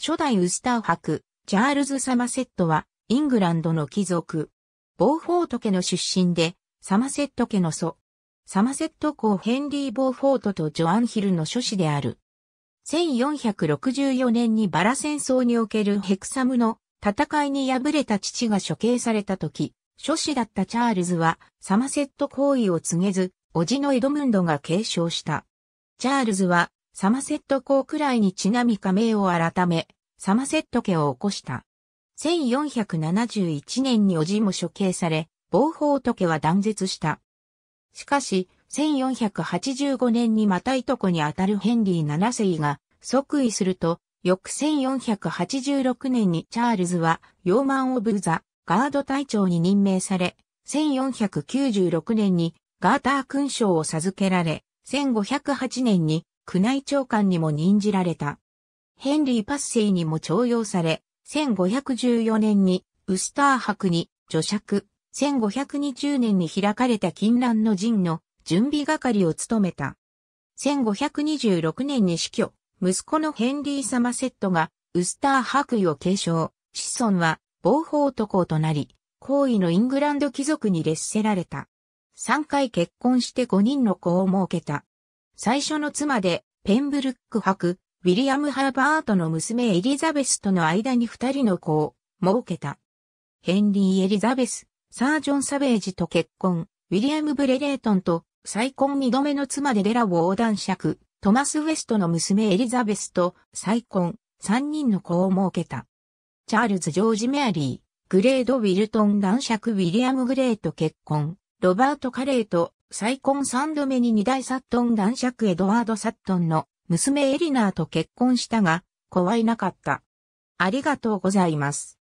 初代ウスター伯、チャールズ・サマセットは、イングランドの貴族。ボーフォート家の出身で、サマセット家の祖。サマセット公ヘンリー・ボーフォートとジョアン・ヒルの諸子である。1464年にバラ戦争におけるヘクサムの戦いに敗れた父が処刑された時、諸子だったチャールズはサマセット行為を告げず、叔父のエドムンドが継承した。チャールズはサマセット公くらいにちなみ加盟を改め、サマセット家を起こした。1471年におじも処刑され、暴法と家は断絶した。しかし、1485年にまたいとこにあたるヘンリー7世が即位すると、翌1486年にチャールズは、ヨーマン・オブ・ザ・ガード隊長に任命され、1496年にガーター勲章を授けられ、1508年に宮内長官にも任じられた。ヘンリー・パッセイにも徴用され、1514年にウスター博に女爵、1520年に開かれた禁乱の陣の準備係を務めた。1526年に死去、息子のヘンリー・サマセットがウスター博位を継承、子孫は暴法都公となり、皇位のイングランド貴族に劣せられた。3回結婚して5人の子を設けた。最初の妻でペンブルック博、ウィリアム・ハーバートの娘エリザベスとの間に二人の子を設けた。ヘンリー・エリザベス、サージョン・サベージと結婚、ウィリアム・ブレレートンと再婚二度目の妻でデラを横断爵、トマス・ウェストの娘エリザベスと再婚、三人の子を設けた。チャールズ・ジョージ・メアリー、グレード・ウィルトン男爵ウィリアム・グレーと結婚、ロバート・カレーと再婚三度目に二代サットン男爵エドワード・サットンの娘エリナーと結婚したが、怖いなかった。ありがとうございます。